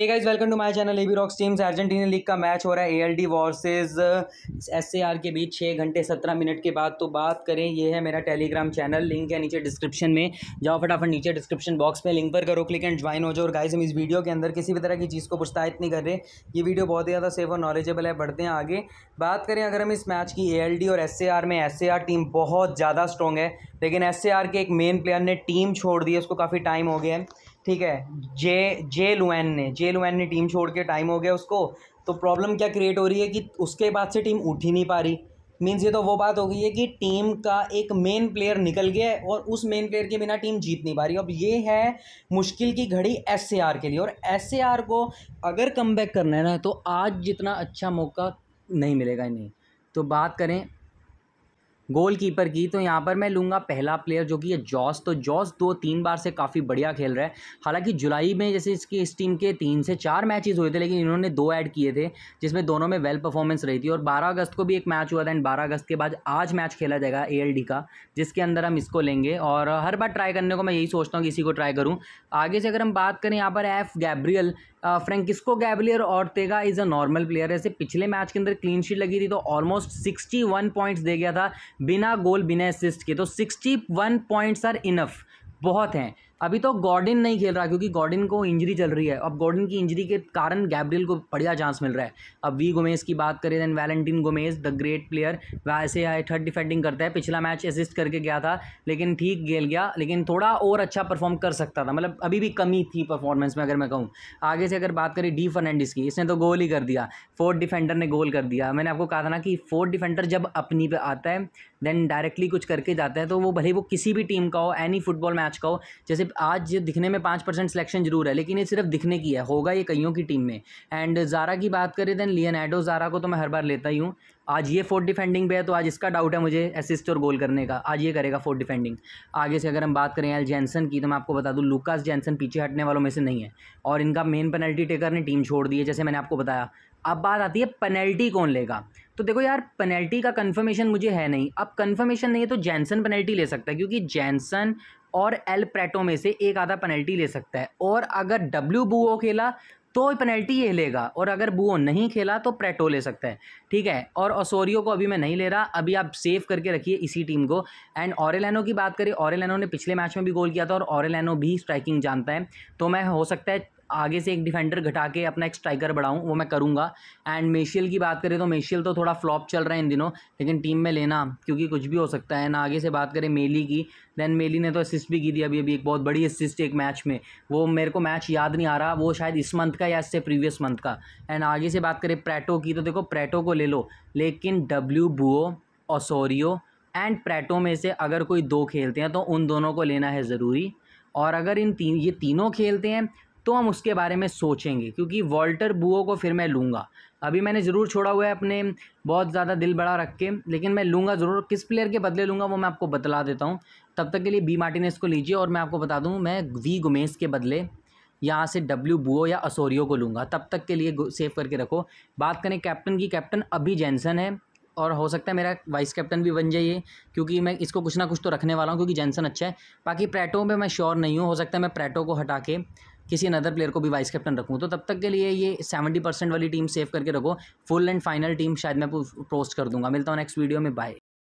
hey guys welcome to my channel AB rocks teams Argentina league का match हो रहा है एएलडी वर्सेस एसएआर के बीच छः घंटे सत्रह मिनट के बाद तो बात करें ये है मेरा टेलीग्राम चैनल लिंक है नीचे डिस्क्रिप्शन में जाओ फटाफट नीचे डिस्क्रिप्शन बॉक्स में लिंक पर करो क्लिक एंड ज्वाइन हो जाओ और गाइज हम इस वीडियो के अंदर किसी भी तरह की चीज़ को पुस्ताहित नहीं कर रहे ये वीडियो बहुत ही ज़्यादा सेफ और नॉलेजेबल है बढ़ते हैं आगे बात करें अगर हम इस मैच की ए और एस में एस टीम बहुत ज़्यादा स्ट्रॉग है लेकिन एस के एक मेन प्लेयर ने टीम छोड़ दी है उसको काफ़ी टाइम हो गया है ठीक है जे जे लुएन ने जे लुएन ने टीम छोड़ के टाइम हो गया उसको तो प्रॉब्लम क्या क्रिएट हो रही है कि उसके बाद से टीम उठ ही नहीं पा रही मीन्स ये तो वो बात हो गई है कि टीम का एक मेन प्लेयर निकल गया है और उस मेन प्लेयर के बिना टीम जीत नहीं पा रही अब ये है मुश्किल की घड़ी एस के लिए और एस को अगर कम करना है ना तो आज जितना अच्छा मौका नहीं मिलेगा इन्हें नहीं तो बात करें गोल कीपर की तो यहाँ पर मैं लूँगा पहला प्लेयर जो कि है जॉस तो जॉस दो तीन बार से काफ़ी बढ़िया खेल रहा है हालांकि जुलाई में जैसे इसकी इस टीम के तीन से चार मैचेस हुए थे लेकिन इन्होंने दो ऐड किए थे जिसमें दोनों में वेल परफॉर्मेंस रही थी और बारह अगस्त को भी एक मैच हुआ था एंड बारह अगस्त के बाद आज मैच खेला जाएगा ए का जिसके अंदर हम इसको लेंगे और हर बार ट्राई करने को मैं यही सोचता हूँ कि इसी को ट्राई करूँ आगे से अगर हम बात करें यहाँ पर एफ गैब्रियल फ्रेंकिस्को गैबलियर और तेगा इज़ अ नॉर्मल प्लेयर ऐसे पिछले मैच के अंदर क्लीन शीट लगी थी तो ऑलमोस्ट सिक्सटी वन पॉइंट्स दे गया था बिना गोल बिना असिस्ट के तो sixty one points are enough बहुत हैं अभी तो गॉर्डिन नहीं खेल रहा क्योंकि गॉर्डिन को इंजरी चल रही है अब गॉर्डिन की इंजरी के कारण गैब्रियल को बढ़िया चांस मिल रहा है अब वी गोमेज की बात करें then Valentin Gomez the great player वैसे आए थर्ड डिफेंडिंग करता है पिछला मैच असिस्ट करके गया था लेकिन ठीक खेल गया लेकिन थोड़ा और अच्छा परफॉर्म कर सकता था मतलब अभी भी कमी थी परफॉर्मेंस में अगर मैं कहूँ आगे से अगर बात करें डी फर्नैंडिस की इसने तो गोल ही कर दिया फोर्थ डिफेंडर ने गोल कर दिया मैंने आपको कहा था ना कि फोर्थ डिफेंडर जब अपनी पे आता है देन डायरेक्टली कुछ करके जाता है तो वो भले वो किसी भी टीम का हो एनी फुटबॉल मैच का हो जैसे आज ये दिखने में पाँच परसेंट सिलेक्शन जरूर है लेकिन ये सिर्फ दिखने की है होगा ये कईयों की टीम में एंड ज़ारा की बात करें दैन लियनाडो ज़ारा को तो मैं हर बार लेता ही हूँ आज ये फोर्थ डिफेंडिंग पे है तो आज इसका डाउट है मुझे असिस्ट और गोल करने का आज ये करेगा फोर्थ डिफेंडिंग आगे से अगर हम बात करें एल जैनसन की तो मैं आपको बता दूँ लुकास जैनसन पीछे हटने वालों में से नहीं है और इनका मेन पेनल्टी टेकर ने टीम छोड़ दी है जैसे मैंने आपको बताया अब बात आती है पेनल्टी कौन लेगा तो देखो यार पेनल्टी का कन्फर्मेशन मुझे है नहीं अब कन्फर्मेशन नहीं है तो जैनसन पेनल्टी ले सकता है क्योंकि जैनसन और एल प्रेटो में से एक आधा पेनल्टी ले सकता है और अगर डब्ल्यू बुओ खेला तो पेनल्टी ये लेगा और अगर बुओ नहीं खेला तो प्रेटो ले सकता है ठीक है और ओसोरियो को अभी मैं नहीं ले रहा अभी आप सेव करके रखिए इसी टीम को एंड ऑरेलैनो की बात करें ऑरेलैनो ने पिछले मैच में भी गोल किया था और ऑरेलैनो भी स्ट्राइकिंग जानता है तो मैं हो सकता है आगे से एक डिफेंडर घटा के अपना एक स्ट्राइकर बढ़ाऊँ वो मैं करूँगा एंड मेशियल की बात करें तो मेशियल तो थोड़ा फ्लॉप चल रहा है इन दिनों लेकिन टीम में लेना क्योंकि कुछ भी हो सकता है ना आगे से बात करें मेली की देन मेली ने तो असिस्ट भी की थी अभी अभी एक बहुत बड़ी असिस्ट एक मैच में वो मेरे को मैच याद नहीं आ रहा वो शायद इस मंथ का या इससे प्रीवियस मंथ का एंड आगे से बात करें प्रैटो की तो देखो प्रैटो को ले लो लेकिन डब्ल्यू बुओ ओसोरियो एंड प्रैटो में से अगर कोई दो खेलते हैं तो उन दोनों को लेना है ज़रूरी और अगर इन तीन ये तीनों खेलते हैं तो हम उसके बारे में सोचेंगे क्योंकि वॉल्टर बुओ को फिर मैं लूँगा अभी मैंने ज़रूर छोड़ा हुआ है अपने बहुत ज़्यादा दिल बड़ा रख के लेकिन मैं लूँगा ज़रूर किस प्लेयर के बदले लूँगा वो मैं आपको बतला देता हूँ तब तक के लिए बी मार्टिनेस को लीजिए और मैं आपको बता दूँ मैं वी गुमेस के बदले यहाँ से डब्ल्यू बुओ या असोरियो को लूँगा तब तक के लिए सेव करके रखो बात करें कैप्टन की कैप्टन अभी जैनसन है और हो सकता है मेरा वाइस कैप्टन भी बन जाइए क्योंकि मैं इसको कुछ ना कुछ तो रखने वाला हूँ क्योंकि जैनसन अच्छा है बाकी प्रैटो में मैं श्योर नहीं हूँ हो सकता है मैं प्रैटो को हटा के किसी अनदर प्लेयर को भी वाइस कैप्टन रखूँ तो तब तक के लिए ये सेवेंटी परसेंट वाली टीम सेव करके रखो फुल एंड फाइनल टीम शायद मैं पोस्ट कर दूँगा मिलता हूँ नेक्स्ट वीडियो में बाय